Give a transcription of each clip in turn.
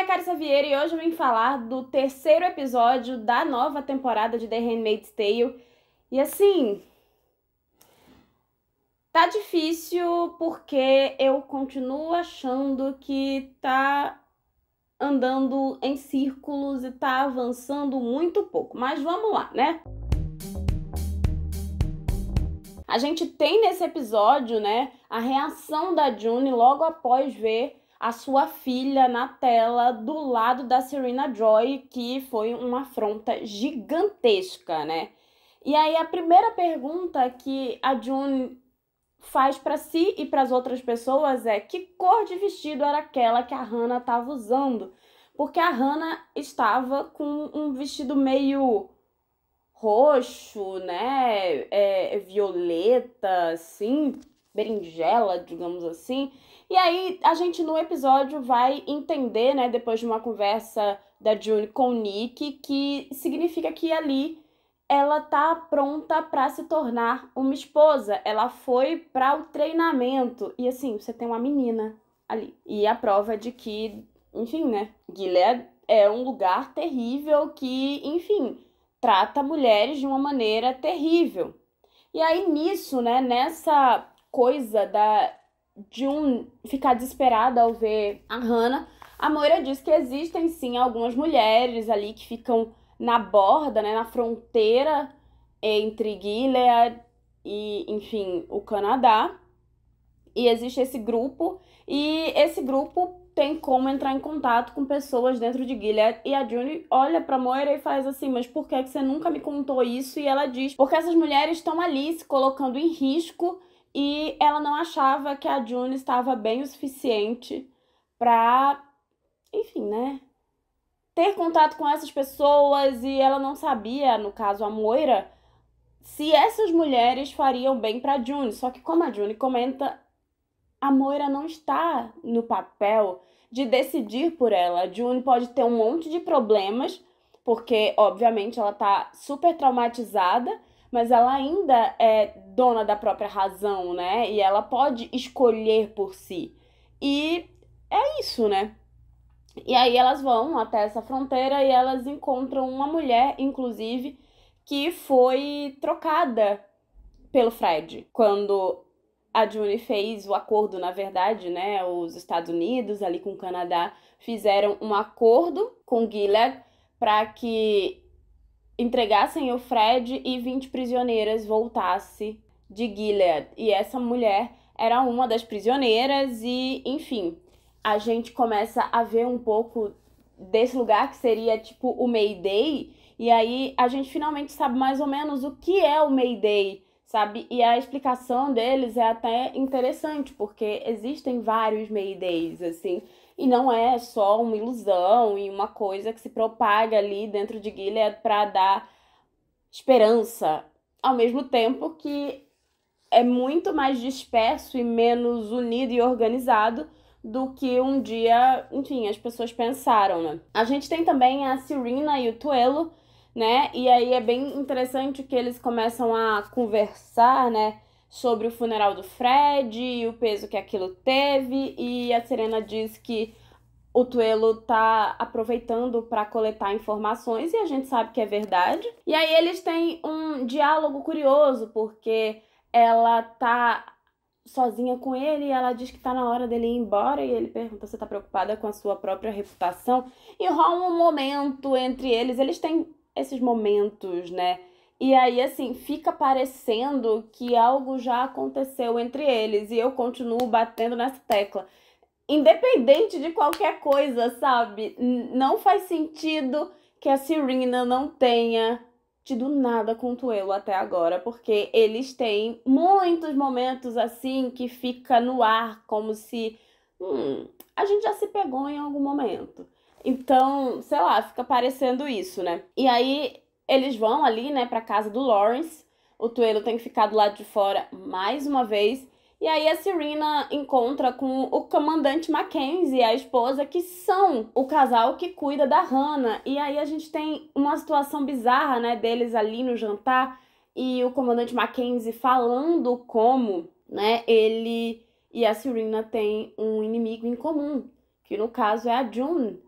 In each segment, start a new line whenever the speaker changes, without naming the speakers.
Sou é né, Carissa Vieira e hoje eu vim falar do terceiro episódio da nova temporada de The Handmaid's Tale. E assim. Tá difícil porque eu continuo achando que tá andando em círculos e tá avançando muito pouco. Mas vamos lá, né? A gente tem nesse episódio, né, a reação da June logo após ver a sua filha na tela do lado da Serena Joy, que foi uma afronta gigantesca, né? E aí a primeira pergunta que a June faz para si e para as outras pessoas é que cor de vestido era aquela que a Hannah estava usando? Porque a Hannah estava com um vestido meio roxo, né? É, violeta, assim berinjela, digamos assim. E aí a gente no episódio vai entender, né, depois de uma conversa da June com o Nick, que significa que ali ela tá pronta para se tornar uma esposa. Ela foi para o treinamento e assim, você tem uma menina ali. E a prova de que, enfim, né, Guilherme é, é um lugar terrível que, enfim, trata mulheres de uma maneira terrível. E aí nisso, né, nessa coisa da de um ficar desesperada ao ver a Hannah, a Moira diz que existem sim algumas mulheres ali que ficam na borda, né, na fronteira entre Gilead e, enfim, o Canadá. E existe esse grupo e esse grupo tem como entrar em contato com pessoas dentro de Gilead. E a June olha para Moira e faz assim: Mas por que, é que você nunca me contou isso? E ela diz: Porque essas mulheres estão ali se colocando em risco e ela não achava que a June estava bem o suficiente para, enfim, né, ter contato com essas pessoas e ela não sabia, no caso a Moira, se essas mulheres fariam bem para June. Só que como a June comenta, a Moira não está no papel de decidir por ela. A June pode ter um monte de problemas, porque obviamente ela tá super traumatizada mas ela ainda é dona da própria razão, né? E ela pode escolher por si. E é isso, né? E aí elas vão até essa fronteira e elas encontram uma mulher, inclusive, que foi trocada pelo Fred quando a June fez o acordo, na verdade, né? Os Estados Unidos ali com o Canadá fizeram um acordo com Gilead para que entregassem o Fred e 20 prisioneiras voltasse de Gilead. E essa mulher era uma das prisioneiras e, enfim, a gente começa a ver um pouco desse lugar que seria tipo o Mayday, e aí a gente finalmente sabe mais ou menos o que é o Mayday, sabe? E a explicação deles é até interessante, porque existem vários Maydays, assim, e não é só uma ilusão e uma coisa que se propaga ali dentro de Gilead para dar esperança, ao mesmo tempo que é muito mais disperso e menos unido e organizado do que um dia, enfim, as pessoas pensaram, né? A gente tem também a Serena e o Tuelo, né? E aí é bem interessante que eles começam a conversar, né? sobre o funeral do Fred e o peso que aquilo teve. E a Serena diz que o Tuelo tá aproveitando para coletar informações e a gente sabe que é verdade. E aí eles têm um diálogo curioso, porque ela tá sozinha com ele e ela diz que tá na hora dele ir embora e ele pergunta se tá preocupada com a sua própria reputação. E rola um momento entre eles, eles têm esses momentos, né? E aí, assim, fica parecendo que algo já aconteceu entre eles e eu continuo batendo nessa tecla. Independente de qualquer coisa, sabe? Não faz sentido que a Serena não tenha tido nada com o Tuelo até agora, porque eles têm muitos momentos assim que fica no ar, como se hum, a gente já se pegou em algum momento. Então, sei lá, fica parecendo isso, né? E aí eles vão ali, né, para casa do Lawrence. O Tuelo tem que ficar do lado de fora mais uma vez. E aí a Serena encontra com o comandante Mackenzie e a esposa, que são o casal que cuida da Hannah. E aí a gente tem uma situação bizarra, né, deles ali no jantar e o comandante Mackenzie falando como, né, ele e a Serena têm um inimigo em comum, que no caso é a June.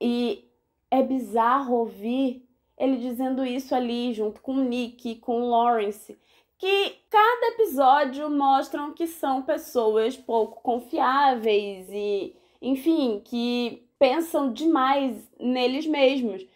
E é bizarro ouvir ele dizendo isso ali junto com o Nick, com o Lawrence, que cada episódio mostram que são pessoas pouco confiáveis e, enfim, que pensam demais neles mesmos.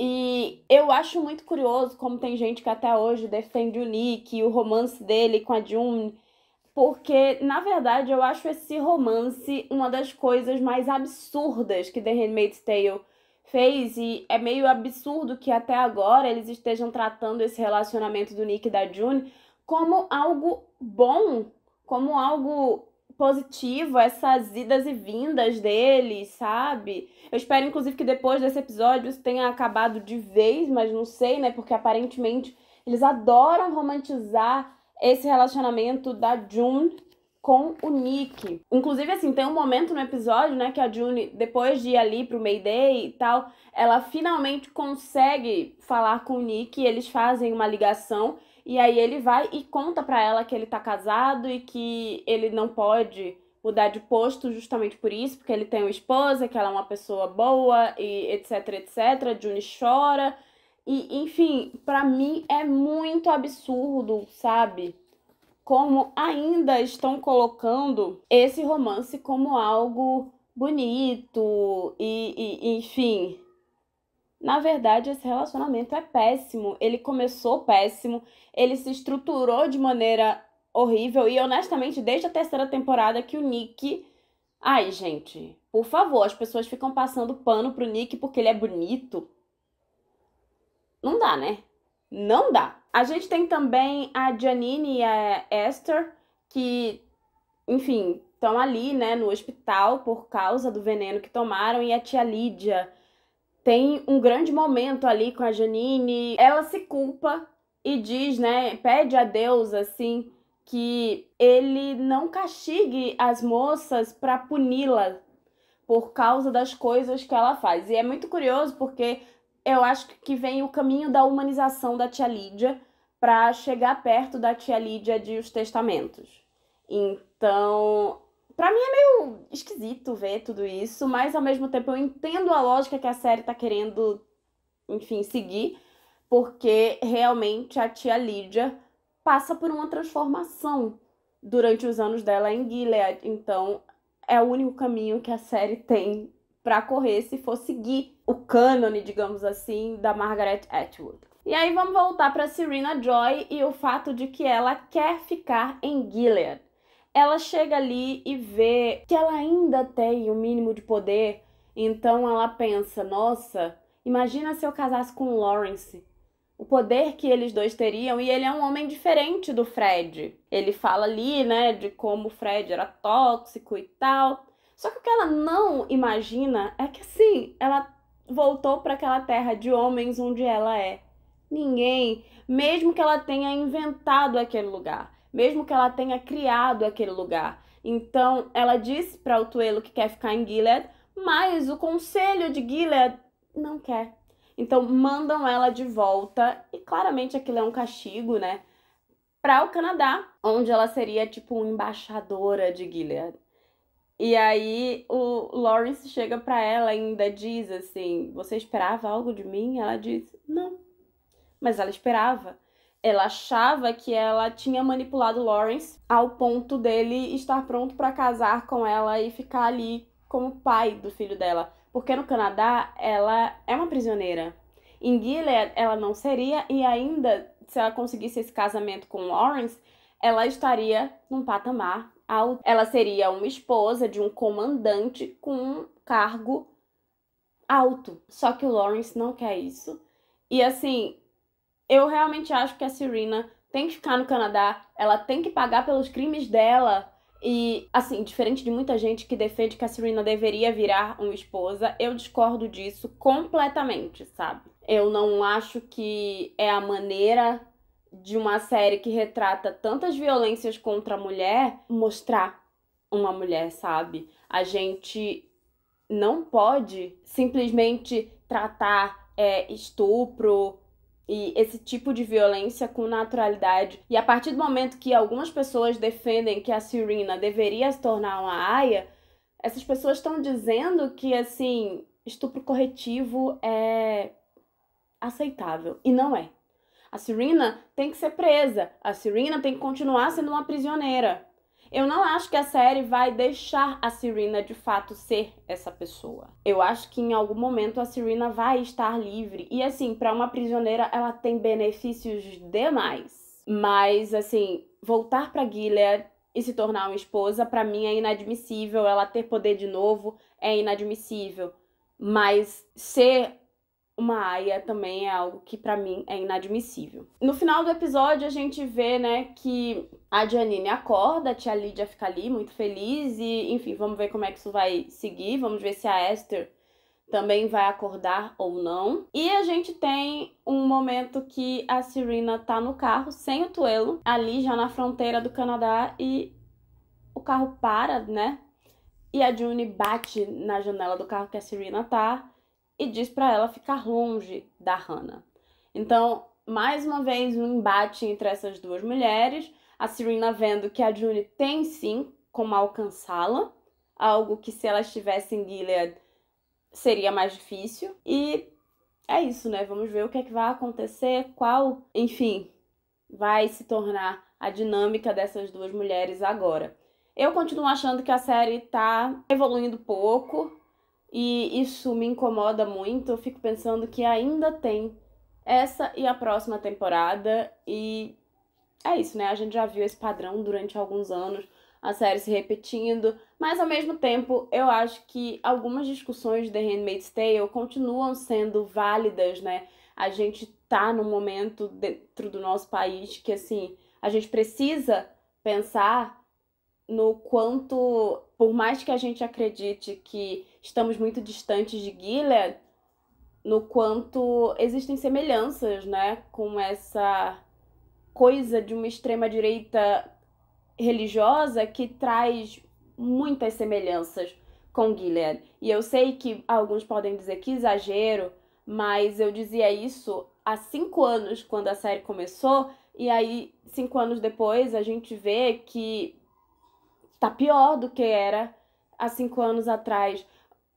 E eu acho muito curioso como tem gente que até hoje defende o Nick e o romance dele com a June, porque na verdade eu acho esse romance uma das coisas mais absurdas que The Handmaid's Tale fez e é meio absurdo que até agora eles estejam tratando esse relacionamento do Nick e da June como algo bom, como algo positivo, essas idas e vindas deles, sabe? Eu espero inclusive que depois desse episódio isso tenha acabado de vez, mas não sei, né? Porque aparentemente eles adoram romantizar esse relacionamento da June com o Nick. Inclusive, assim, tem um momento no episódio, né, que a June, depois de ir ali pro Mayday e tal, ela finalmente consegue falar com o Nick, eles fazem uma ligação, e aí ele vai e conta para ela que ele tá casado e que ele não pode mudar de posto justamente por isso, porque ele tem uma esposa, que ela é uma pessoa boa e etc, etc. A June chora. E, enfim, para mim é muito absurdo, sabe? como ainda estão colocando esse romance como algo bonito e, e, enfim. Na verdade, esse relacionamento é péssimo. Ele começou péssimo, ele se estruturou de maneira horrível e honestamente, desde a terceira temporada que o Nick Ai, gente, por favor, as pessoas ficam passando pano pro Nick porque ele é bonito. Não dá, né? Não dá. A gente tem também a Janine e a Esther, que, enfim, estão ali, né, no hospital por causa do veneno que tomaram, e a tia Lídia tem um grande momento ali com a Janine. Ela se culpa e diz, né, pede a Deus assim que ele não castigue as moças para puni-la por causa das coisas que ela faz. E é muito curioso porque eu acho que vem o caminho da humanização da tia Lídia para chegar perto da tia Lídia de Os Testamentos. Então, para mim é meio esquisito ver tudo isso, mas ao mesmo tempo eu entendo a lógica que a série tá querendo, enfim, seguir, porque realmente a tia Lídia passa por uma transformação durante os anos dela em Gilead. Então, é o único caminho que a série tem para correr se for seguir o cânone, digamos assim, da Margaret Atwood. E aí vamos voltar para Serena Joy e o fato de que ela quer ficar em Gilead. Ela chega ali e vê que ela ainda tem o um mínimo de poder, então ela pensa: nossa, imagina se eu casasse com o Lawrence. O poder que eles dois teriam, e ele é um homem diferente do Fred. Ele fala ali, né, de como o Fred era tóxico e tal. Só que o que ela não imagina é que assim, ela voltou para aquela terra de homens onde ela é. Ninguém, mesmo que ela tenha inventado aquele lugar, mesmo que ela tenha criado aquele lugar. Então, ela disse para o Tuelo que quer ficar em Gilead, mas o conselho de Gilead não quer. Então, mandam ela de volta, e claramente aquilo é um castigo, né? Para o Canadá, onde ela seria tipo embaixadora de Gilead. E aí o Lawrence chega para ela e ainda diz assim: "Você esperava algo de mim?" Ela diz: "Não". Mas ela esperava. Ela achava que ela tinha manipulado Lawrence ao ponto dele estar pronto para casar com ela e ficar ali como pai do filho dela, porque no Canadá ela é uma prisioneira. Em Gilead ela não seria e ainda se ela conseguisse esse casamento com Lawrence, ela estaria num patamar ela seria uma esposa de um comandante com um cargo alto. Só que o Lawrence não quer isso. E assim, eu realmente acho que a Serena tem que ficar no Canadá, ela tem que pagar pelos crimes dela. E, assim, diferente de muita gente que defende que a Serena deveria virar uma esposa, eu discordo disso completamente, sabe? Eu não acho que é a maneira de uma série que retrata tantas violências contra a mulher mostrar uma mulher, sabe? A gente não pode simplesmente tratar é, estupro e esse tipo de violência com naturalidade. E a partir do momento que algumas pessoas defendem que a Serena deveria se tornar uma aia, essas pessoas estão dizendo que assim, estupro corretivo é aceitável e não é. A Serena tem que ser presa. A Serena tem que continuar sendo uma prisioneira. Eu não acho que a série vai deixar a Serena de fato ser essa pessoa. Eu acho que em algum momento a Serena vai estar livre. E assim, para uma prisioneira ela tem benefícios demais. Mas assim, voltar para Gilead e se tornar uma esposa para mim é inadmissível. Ela ter poder de novo é inadmissível. Mas ser uma aia também é algo que para mim é inadmissível. No final do episódio a gente vê, né, que a Janine acorda, a tia Lídia fica ali muito feliz e, enfim, vamos ver como é que isso vai seguir, vamos ver se a Esther também vai acordar ou não. E a gente tem um momento que a Serena tá no carro sem o Tuelo, ali já na fronteira do Canadá e o carro para, né? E a June bate na janela do carro que a Serena tá e diz para ela ficar longe da Hannah. Então, mais uma vez, um embate entre essas duas mulheres. A Serena vendo que a Julie tem sim como alcançá-la, algo que se ela estivesse em Gilead seria mais difícil. E é isso, né? Vamos ver o que é que vai acontecer, qual, enfim, vai se tornar a dinâmica dessas duas mulheres agora. Eu continuo achando que a série tá evoluindo pouco, e isso me incomoda muito. Eu fico pensando que ainda tem essa e a próxima temporada. E é isso, né? A gente já viu esse padrão durante alguns anos, a série se repetindo. Mas ao mesmo tempo, eu acho que algumas discussões de The Handmaid's Tale continuam sendo válidas, né? A gente tá num momento dentro do nosso país que, assim, a gente precisa pensar no quanto, por mais que a gente acredite que estamos muito distantes de Gilead, no quanto existem semelhanças, né, com essa coisa de uma extrema direita religiosa que traz muitas semelhanças com Gilead. E eu sei que alguns podem dizer que exagero, mas eu dizia isso há cinco anos quando a série começou, e aí cinco anos depois a gente vê que tá pior do que era há cinco anos atrás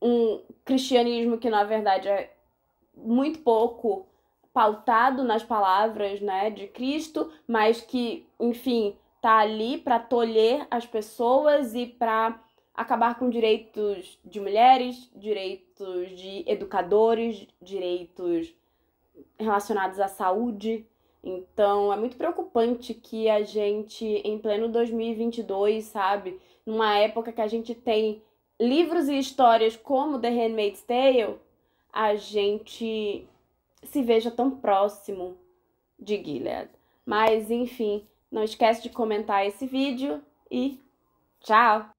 um cristianismo que na verdade é muito pouco pautado nas palavras, né, de Cristo, mas que, enfim, tá ali para tolher as pessoas e para acabar com direitos de mulheres, direitos de educadores, direitos relacionados à saúde. Então, é muito preocupante que a gente em pleno 2022, sabe, numa época que a gente tem livros e histórias como The Handmaid's Tale, a gente se veja tão próximo de Gilead. Mas enfim, não esquece de comentar esse vídeo e tchau!